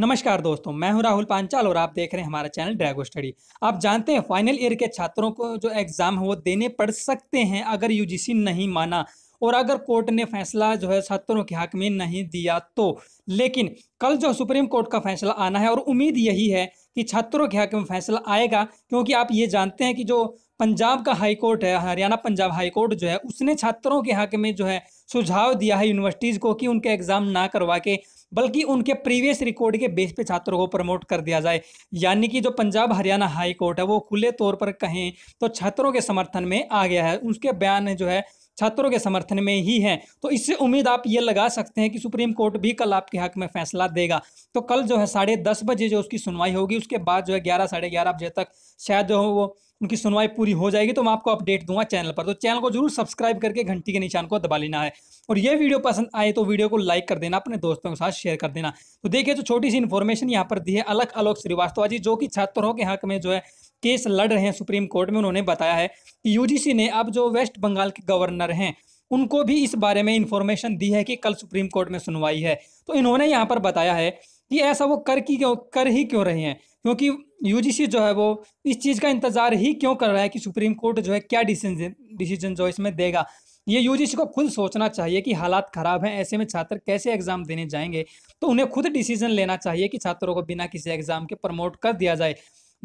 नमस्कार दोस्तों मैं हूं राहुल पांचाल और आप देख रहे हैं हमारा चैनल ड्रैगो स्टडी आप जानते हैं फाइनल ईयर के छात्रों को जो एग्ज़ाम है वो देने पड़ सकते हैं अगर यूजीसी नहीं माना और अगर कोर्ट ने फैसला जो है छात्रों के हक में नहीं दिया तो लेकिन कल जो सुप्रीम कोर्ट का फैसला आना है और उम्मीद यही है कि छात्रों के हक में फैसला आएगा क्योंकि आप ये जानते हैं कि जो पंजाब का हाई कोर्ट है हरियाणा पंजाब हाई कोर्ट जो है उसने छात्रों के हक में जो है सुझाव दिया है यूनिवर्सिटीज़ को कि उनके एग्ज़ाम ना करवा के बल्कि उनके प्रीवियस रिकॉर्ड के बेस पे छात्रों को प्रमोट कर दिया जाए यानी कि जो पंजाब हरियाणा हाई कोर्ट है वो खुले तौर पर कहें तो छात्रों के समर्थन में आ गया है उसके बयान जो है छात्रों के समर्थन में ही हैं तो इससे उम्मीद आप ये लगा सकते हैं कि सुप्रीम कोर्ट भी कल आपके हक में फैसला देगा तो कल जो है साढ़े दस बजे जो उसकी सुनवाई होगी उसके बाद जो है ग्यारह साढ़े ग्यारह बजे तक शायद जो है वो उनकी सुनवाई पूरी हो जाएगी तो मैं आपको अपडेट दूंगा चैनल पर तो चैनल को जरूर सब्सक्राइब करके घंटी के निशान को दबा लेना है और ये वीडियो पसंद आए तो वीडियो को लाइक कर देना अपने दोस्तों के साथ शेयर कर देना तो देखिए जो छोटी सी इन्फॉर्मेशन यहाँ पर दी है अलग अलग श्रीवास्तव जी जो कि छात्रों के हक में जो है केस लड़ रहे हैं सुप्रीम कोर्ट में उन्होंने बताया है कि यूजीसी ने अब जो वेस्ट बंगाल के गवर्नर हैं उनको भी इस बारे में इन्फॉर्मेशन दी है कि कल सुप्रीम कोर्ट में सुनवाई है तो इन्होंने यहाँ पर बताया है कि ऐसा वो कर की क्यों कर ही क्यों रहे हैं क्योंकि यूजीसी जो है वो इस चीज़ का इंतजार ही क्यों कर रहा है कि सुप्रीम कोर्ट जो है क्या डिसीजन डिसीजन जो इसमें देगा ये यूजीसी को खुद सोचना चाहिए कि हालात खराब हैं ऐसे में छात्र कैसे एग्जाम देने जाएंगे तो उन्हें खुद डिसीजन लेना चाहिए कि छात्रों को बिना किसी एग्जाम के प्रमोट कर दिया जाए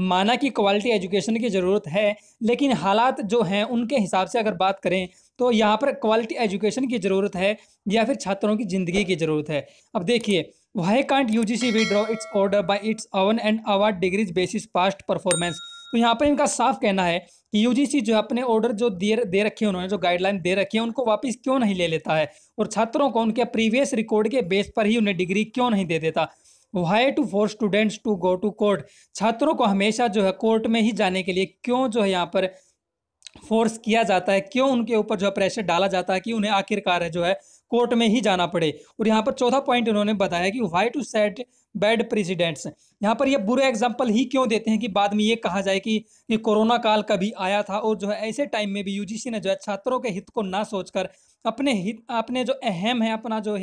माना कि क्वालिटी एजुकेशन की ज़रूरत है लेकिन हालात जो हैं उनके हिसाब से अगर बात करें तो यहाँ पर क्वालिटी एजुकेशन की ज़रूरत है या फिर छात्रों की ज़िंदगी की ज़रूरत है अब देखिए why can't U G C withdraw its order by its own and award degrees basis past performance तो यहाँ पर इनका साफ कहना है कि सी जो अपने ऑर्डर जो दे दे रखे उन्होंने जो गाइडलाइन दे रखी है उनको वापस क्यों नहीं ले लेता है और छात्रों को उनके प्रीवियस रिकॉर्ड के बेस पर ही उन्हें डिग्री क्यों नहीं दे देता why to force students to go to court छात्रों को हमेशा जो है कोर्ट में ही जाने के लिए क्यों जो है यहाँ पर फोर्स किया जाता है क्यों उनके ऊपर जो है प्रेशर डाला जाता है कि उन्हें आखिरकार है जो है कोर्ट में ही जाना पड़े और यहाँ पर चौथा पॉइंट उन्होंने बताया कि why to set bad precedents यहाँ पर ये बुरे एग्जाम्पल ही क्यों देते हैं कि बाद में ये कहा जाए कि ये कोरोना काल कभी आया था और जो है ऐसे टाइम में भी यूजीसी ने जो है छात्रों के हित को ना सोचकर अपने हित अपने जो अहम है अपना जो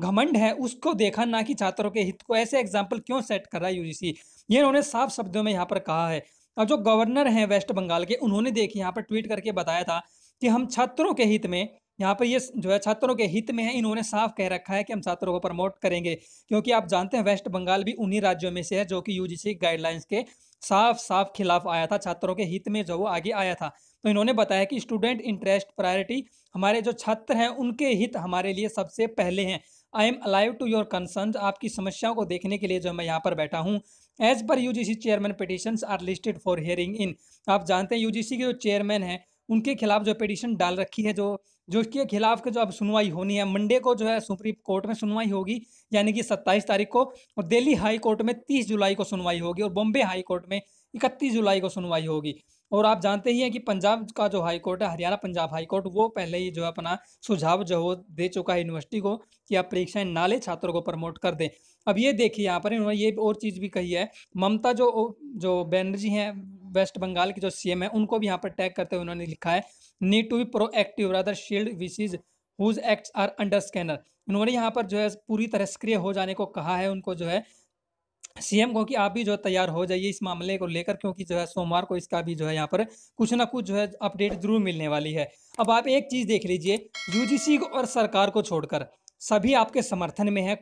घमंड है उसको देखा ना कि छात्रों के हित को ऐसे एग्जाम्पल क्यों सेट कर रहा है यूजीसी ये उन्होंने साफ शब्दों में यहाँ पर कहा है और जो गवर्नर हैं वेस्ट बंगाल के उन्होंने देखिए यहाँ पर ट्वीट करके बताया था कि हम छात्रों के हित में यहाँ पर ये जो है छात्रों के हित में है इन्होंने साफ कह रखा है कि हम छात्रों को प्रमोट करेंगे क्योंकि आप जानते हैं वेस्ट बंगाल भी उन्हीं राज्यों में से है जो कि यूजीसी गाइडलाइंस के साफ साफ खिलाफ आया था छात्रों के हित में जो वो आगे आया था तो इन्होंने बताया कि स्टूडेंट इंटरेस्ट प्रायोरिटी हमारे जो छात्र हैं उनके हित हमारे लिए सबसे पहले हैं I am alive to your concern आपकी समस्याओं को देखने के लिए जो मैं यहाँ पर बैठा हूँ as per U G C chairman petition are listed for hearing in आप जानते हैं यू जी सी के जो चेयरमैन हैं उनके खिलाफ जो पिटिशन डाल रखी है जो जो उसके खिलाफ के जो अब सुनवाई होनी है मंडे को जो है सुप्रीम कोर्ट में सुनवाई होगी यानी कि 27 तारीख को और दिल्ली हाई कोर्ट में 30 जुलाई को सुनवाई होगी और बॉम्बे हाई कोर्ट में 31 जुलाई को सुनवाई होगी और आप जानते ही हैं कि पंजाब का जो हाई कोर्ट है हरियाणा पंजाब हाई कोर्ट वो पहले ही जो है अपना सुझाव जो हो दे चुका है यूनिवर्सिटी को कि आप परीक्षाएं नाले छात्रों को प्रमोट कर दें अब ये देखिए यहाँ पर इन्होंने ये और चीज़ भी कही है ममता जो जो बैनर्जी हैं वेस्ट बंगाल की जो सी है उनको भी यहाँ पर टैग करते हुए उन्होंने लिखा है need to be proactive rather shield which is whose acts are under scanner उन्होंने यहाँ पर जो है पूरी तरह सक्रिय हो जाने को कहा है उनको जो है सीएम को कि आप भी जो है तैयार हो जाइए इस मामले को लेकर क्योंकि जो है सोमवार को इसका भी जो है यहाँ पर कुछ ना कुछ जो है अपडेट जरूर मिलने वाली है अब आप एक चीज़ देख लीजिए यूजीसी को और सरकार को छोड़कर सभी आपके समर्थन में है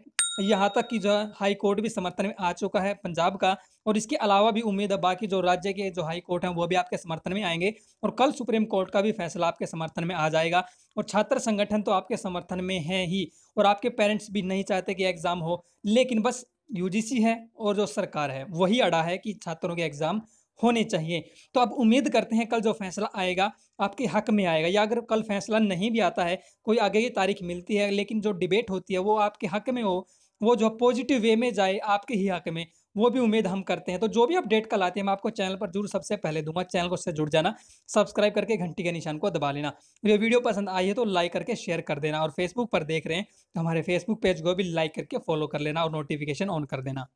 यहाँ तक कि जो है हाई कोर्ट भी समर्थन में आ चुका है पंजाब का और इसके अलावा भी उम्मीद है बाकी जो राज्य के जो हाई कोर्ट हैं वो भी आपके समर्थन में आएंगे और कल सुप्रीम कोर्ट का भी फैसला आपके समर्थन में आ जाएगा और छात्र संगठन तो आपके समर्थन में है ही और आपके पेरेंट्स भी नहीं चाहते कि एग्ज़ाम हो लेकिन बस यूजीसी है और जो सरकार है वही अड़ा है कि छात्रों के एग्ज़ाम होने चाहिए तो अब उम्मीद करते हैं कल जो फैसला आएगा आपके हक में आएगा या अगर कल फैसला नहीं भी आता है कोई आगे की तारीख मिलती है लेकिन जो डिबेट होती है वो आपके हक में हो वो जो पॉजिटिव वे में जाए आपके ही हक में वो भी उम्मीद हम करते हैं तो जो भी अपडेट कल आते हैं मैं आपको चैनल पर जरूर सबसे पहले दूंगा चैनल को उससे जुड़ जाना सब्सक्राइब करके घंटी के निशान को दबा लेना ये वीडियो पसंद आई है तो लाइक करके शेयर कर देना और फेसबुक पर देख रहे हैं तो हमारे फेसबुक पेज को भी लाइक करके फॉलो कर लेना और नोटिफिकेशन ऑन कर देना